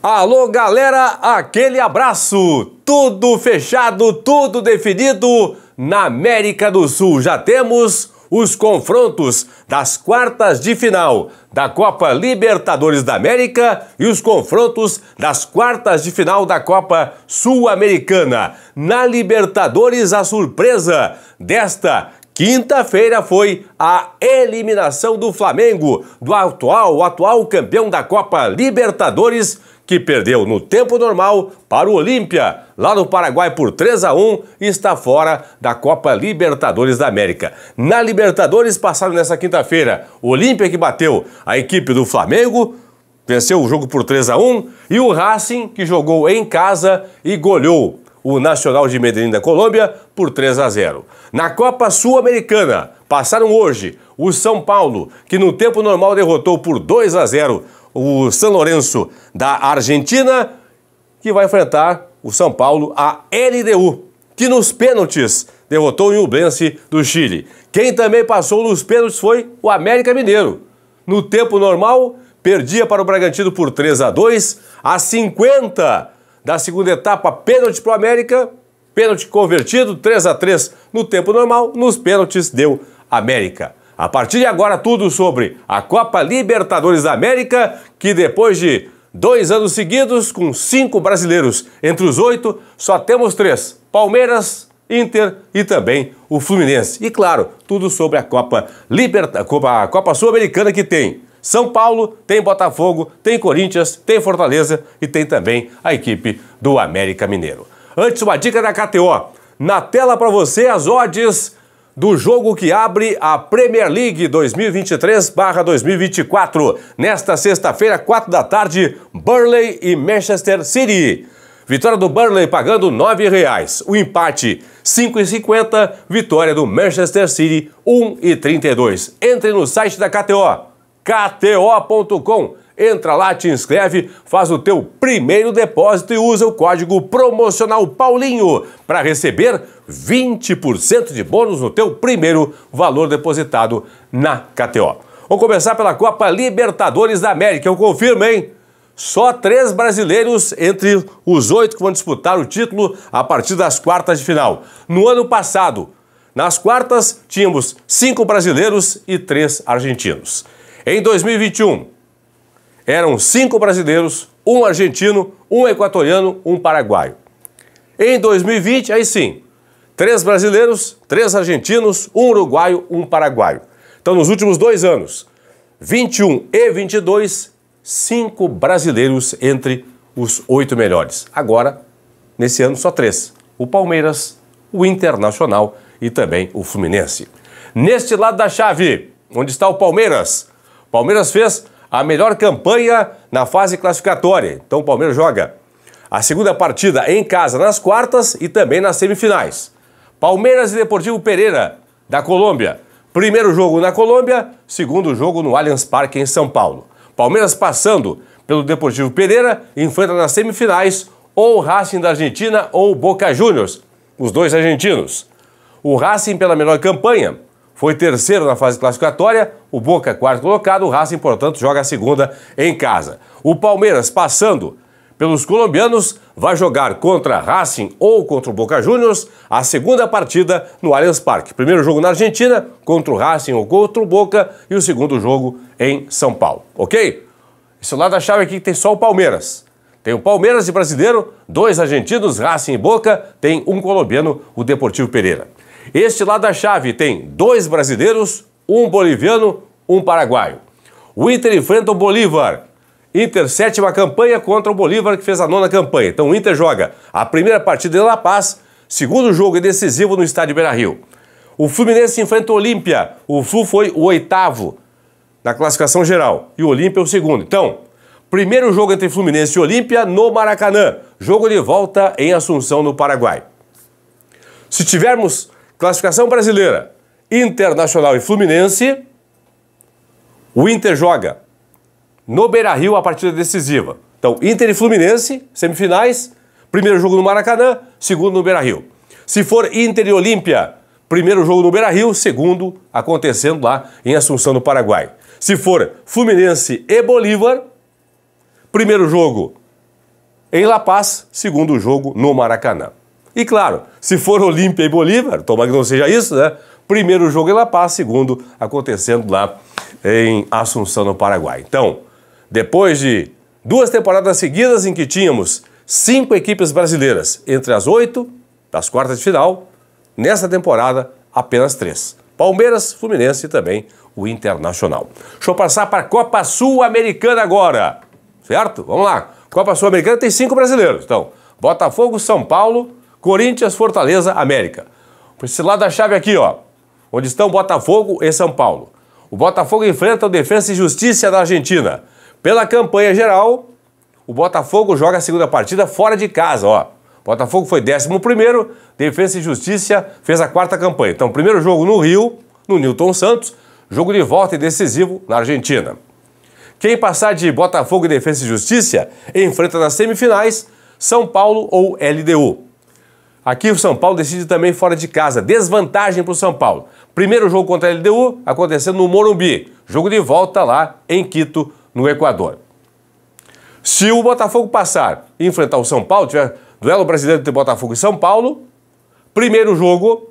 Alô, galera, aquele abraço! Tudo fechado, tudo definido na América do Sul. Já temos os confrontos das quartas de final da Copa Libertadores da América e os confrontos das quartas de final da Copa Sul-Americana. Na Libertadores, a surpresa desta Quinta-feira foi a eliminação do Flamengo, do atual, atual campeão da Copa Libertadores, que perdeu no tempo normal para o Olímpia, lá no Paraguai por 3 a 1 e está fora da Copa Libertadores da América. Na Libertadores passaram nessa quinta-feira, o Olímpia que bateu a equipe do Flamengo, venceu o jogo por 3 a 1 e o Racing que jogou em casa e goleou o Nacional de Medellín da Colômbia por 3 a 0. Na Copa Sul-Americana, passaram hoje o São Paulo, que no tempo normal derrotou por 2 a 0 o São Lourenço da Argentina, que vai enfrentar o São Paulo, a LDU, que nos pênaltis derrotou o Nublense do Chile. Quem também passou nos pênaltis foi o América Mineiro. No tempo normal, perdia para o Bragantino por 3 a 2 a 50 da segunda etapa, pênalti para o América, pênalti convertido, 3 a 3 no tempo normal, nos pênaltis deu América. A partir de agora, tudo sobre a Copa Libertadores da América, que depois de dois anos seguidos, com cinco brasileiros entre os oito, só temos três: Palmeiras, Inter e também o Fluminense. E claro, tudo sobre a Copa Liberta, a Copa Sul-Americana que tem São Paulo, tem Botafogo, tem Corinthians, tem Fortaleza e tem também a equipe do América Mineiro. Antes, uma dica da KTO. Na tela para você as odds do jogo que abre a Premier League 2023/2024 nesta sexta-feira, 4 da tarde, Burley e Manchester City. Vitória do Burnley pagando R$ 9,00. O empate R$ 5,50. Vitória do Manchester City R$ 1,32. Entre no site da KTO, kto.com Entra lá, te inscreve, faz o teu primeiro depósito e usa o código promocional Paulinho para receber 20% de bônus no teu primeiro valor depositado na KTO. Vamos começar pela Copa Libertadores da América. Eu confirmo, hein? Só três brasileiros entre os oito que vão disputar o título a partir das quartas de final. No ano passado, nas quartas, tínhamos cinco brasileiros e três argentinos. Em 2021, eram cinco brasileiros, um argentino, um equatoriano, um paraguaio. Em 2020, aí sim, três brasileiros, três argentinos, um uruguaio, um paraguaio. Então, nos últimos dois anos, 21 e 22, cinco brasileiros entre os oito melhores. Agora, nesse ano, só três: o Palmeiras, o Internacional e também o Fluminense. Neste lado da chave, onde está o Palmeiras, Palmeiras fez a melhor campanha na fase classificatória. Então o Palmeiras joga a segunda partida em casa nas quartas e também nas semifinais. Palmeiras e Deportivo Pereira, da Colômbia. Primeiro jogo na Colômbia, segundo jogo no Allianz Parque, em São Paulo. Palmeiras passando pelo Deportivo Pereira, enfrenta nas semifinais ou o Racing da Argentina ou o Boca Juniors, os dois argentinos. O Racing, pela melhor campanha, foi terceiro na fase classificatória, o Boca é quarto colocado, o Racing, portanto, joga a segunda em casa. O Palmeiras, passando pelos colombianos, vai jogar contra Racing ou contra o Boca Juniors a segunda partida no Allianz Parque. Primeiro jogo na Argentina, contra o Racing ou contra o Boca, e o segundo jogo em São Paulo, ok? Esse é lado da chave aqui tem só o Palmeiras. Tem o Palmeiras e brasileiro, dois argentinos, Racing e Boca, tem um colombiano, o Deportivo Pereira. Este lado da chave tem dois brasileiros, um boliviano, um paraguaio. O Inter enfrenta o Bolívar. Inter, sétima campanha contra o Bolívar, que fez a nona campanha. Então o Inter joga a primeira partida em La Paz, segundo jogo e decisivo no estádio Beira Rio. O Fluminense enfrenta o Olímpia. O Flu foi o oitavo na classificação geral e o Olímpia é o segundo. Então, primeiro jogo entre Fluminense e Olímpia no Maracanã. Jogo de volta em Assunção, no Paraguai. Se tivermos Classificação brasileira: Internacional e Fluminense. O Inter joga no Beira Rio a partida decisiva. Então, Inter e Fluminense, semifinais. Primeiro jogo no Maracanã, segundo no Beira Rio. Se for Inter e Olímpia, primeiro jogo no Beira Rio, segundo acontecendo lá em Assunção, no Paraguai. Se for Fluminense e Bolívar, primeiro jogo em La Paz, segundo jogo no Maracanã. E claro, se for Olímpia e Bolívar, tomara que não seja isso, né? Primeiro jogo em La Paz, segundo acontecendo lá em Assunção, no Paraguai. Então, depois de duas temporadas seguidas em que tínhamos cinco equipes brasileiras entre as oito das quartas de final, nessa temporada apenas três. Palmeiras, Fluminense e também o Internacional. Deixa eu passar para a Copa Sul-Americana agora, certo? Vamos lá. Copa Sul-Americana tem cinco brasileiros. Então, Botafogo, São Paulo, Corinthians, Fortaleza, América. Por esse lado da chave aqui, ó, onde estão Botafogo e São Paulo. O Botafogo enfrenta o Defensa e Justiça da Argentina. Pela campanha geral, o Botafogo joga a segunda partida fora de casa, ó. Botafogo foi 11 primeiro, Defensa e Justiça fez a quarta campanha. Então, primeiro jogo no Rio, no Newton Santos, jogo de volta e decisivo na Argentina. Quem passar de Botafogo e Defensa e Justiça enfrenta nas semifinais São Paulo ou LDU. Aqui o São Paulo decide também fora de casa. Desvantagem para o São Paulo. Primeiro jogo contra a LDU acontecendo no Morumbi. Jogo de volta lá em Quito, no Equador. Se o Botafogo passar e enfrentar o São Paulo, tiver duelo brasileiro entre Botafogo e São Paulo, primeiro jogo.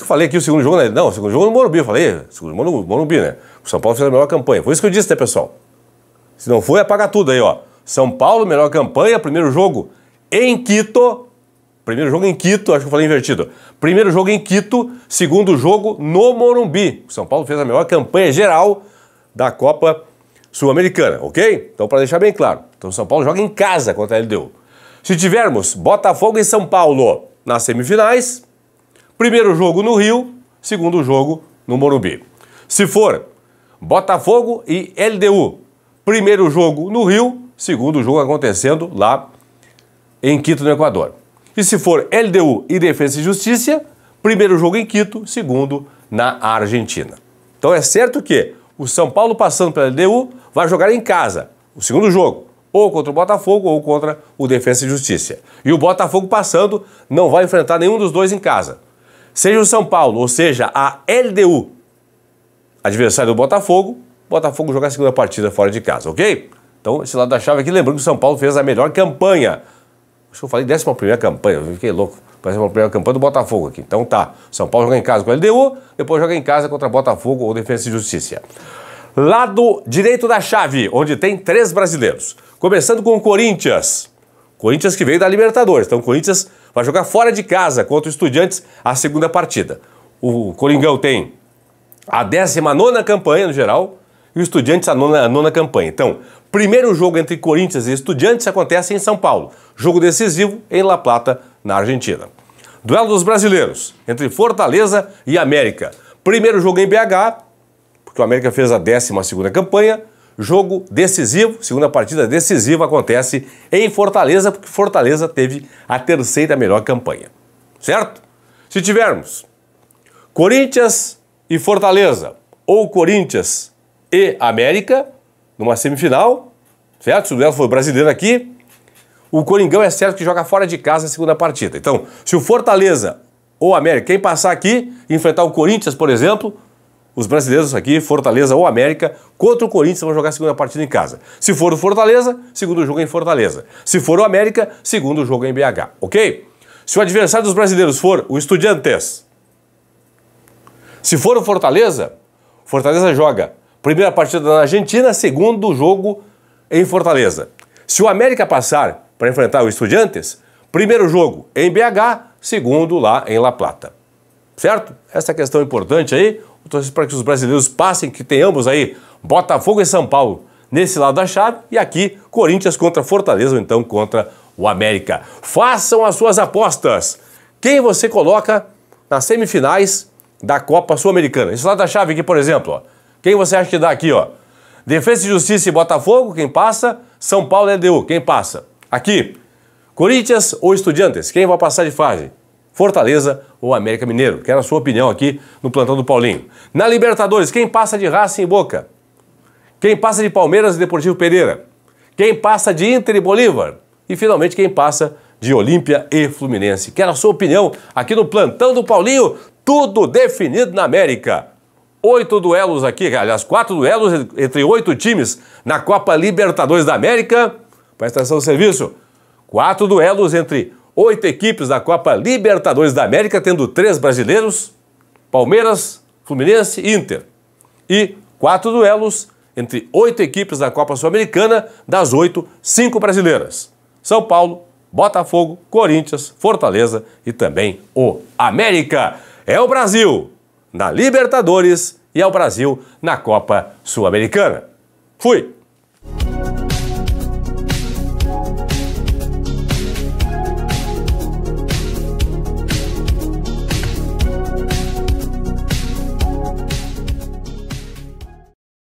Eu falei aqui o segundo jogo, né? Não, o segundo jogo no Morumbi, eu falei. Segundo jogo no Morumbi, né? O São Paulo fez a melhor campanha. Foi isso que eu disse, né, pessoal? Se não foi, apaga tudo aí, ó. São Paulo, melhor campanha, primeiro jogo em Quito, Primeiro jogo em Quito, acho que eu falei invertido. Primeiro jogo em Quito, segundo jogo no Morumbi. O São Paulo fez a melhor campanha geral da Copa Sul-Americana, ok? Então, para deixar bem claro. Então, o São Paulo joga em casa contra a LDU. Se tivermos Botafogo e São Paulo nas semifinais, primeiro jogo no Rio, segundo jogo no Morumbi. Se for Botafogo e LDU, primeiro jogo no Rio, segundo jogo acontecendo lá em Quito, no Equador. E se for LDU e Defesa e Justiça, primeiro jogo em Quito, segundo na Argentina. Então é certo que o São Paulo passando pela LDU vai jogar em casa, o segundo jogo, ou contra o Botafogo ou contra o Defesa e Justiça. E o Botafogo passando não vai enfrentar nenhum dos dois em casa. Seja o São Paulo, ou seja, a LDU, adversário do Botafogo, Botafogo joga a segunda partida fora de casa, ok? Então, esse lado da chave aqui, lembrando que o São Paulo fez a melhor campanha Acho que eu falei 11 campanha, eu fiquei louco. Parece uma primeira campanha do Botafogo aqui. Então tá, São Paulo joga em casa com a LDU, depois joga em casa contra Botafogo ou Defesa e Justiça. Lado direito da chave, onde tem três brasileiros. Começando com o Corinthians. Corinthians que veio da Libertadores. Então o Corinthians vai jogar fora de casa contra o Estudiantes a segunda partida. O Coringão tem a 19 campanha no geral e o Estudiantes a nona, a nona campanha. Então Primeiro jogo entre Corinthians e Estudiantes acontece em São Paulo. Jogo decisivo em La Plata, na Argentina. Duelo dos brasileiros entre Fortaleza e América. Primeiro jogo em BH, porque o América fez a 12 campanha. Jogo decisivo, segunda partida decisiva acontece em Fortaleza, porque Fortaleza teve a terceira melhor campanha. Certo? Se tivermos Corinthians e Fortaleza, ou Corinthians e América, numa semifinal, certo? Se o duelo for brasileiro aqui, o Coringão é certo que joga fora de casa a segunda partida. Então, se o Fortaleza ou América, quem passar aqui enfrentar o Corinthians, por exemplo, os brasileiros aqui, Fortaleza ou América, contra o Corinthians vão jogar a segunda partida em casa. Se for o Fortaleza, segundo jogo é em Fortaleza. Se for o América, segundo jogo é em BH, ok? Se o adversário dos brasileiros for o Estudiantes, se for o Fortaleza, Fortaleza joga Primeira partida na Argentina, segundo jogo em Fortaleza. Se o América passar para enfrentar o Estudiantes, primeiro jogo em BH, segundo lá em La Plata. Certo? Essa é questão é importante aí. Torcer para que os brasileiros passem, que tenhamos aí Botafogo e São Paulo nesse lado da chave e aqui Corinthians contra Fortaleza ou então contra o América. Façam as suas apostas. Quem você coloca nas semifinais da Copa Sul-Americana? Esse lado da chave aqui, por exemplo, ó. Quem você acha que dá aqui, ó? Defesa e Justiça e Botafogo, quem passa? São Paulo e LDU, quem passa? Aqui, Corinthians ou Estudiantes, quem vai passar de fase? Fortaleza ou América Mineiro? Quero a sua opinião aqui no plantão do Paulinho. Na Libertadores, quem passa de Racing e Boca? Quem passa de Palmeiras e Deportivo Pereira? Quem passa de Inter e Bolívar? E finalmente, quem passa de Olímpia e Fluminense? Quero a sua opinião aqui no plantão do Paulinho, tudo definido na América oito duelos aqui, aliás, quatro duelos entre oito times na Copa Libertadores da América. Presta atenção no serviço. Quatro duelos entre oito equipes da Copa Libertadores da América, tendo três brasileiros, Palmeiras, Fluminense e Inter. E quatro duelos entre oito equipes da Copa Sul-Americana, das oito, cinco brasileiras. São Paulo, Botafogo, Corinthians, Fortaleza e também o América. É o Brasil! na Libertadores e ao Brasil na Copa Sul-Americana. Fui!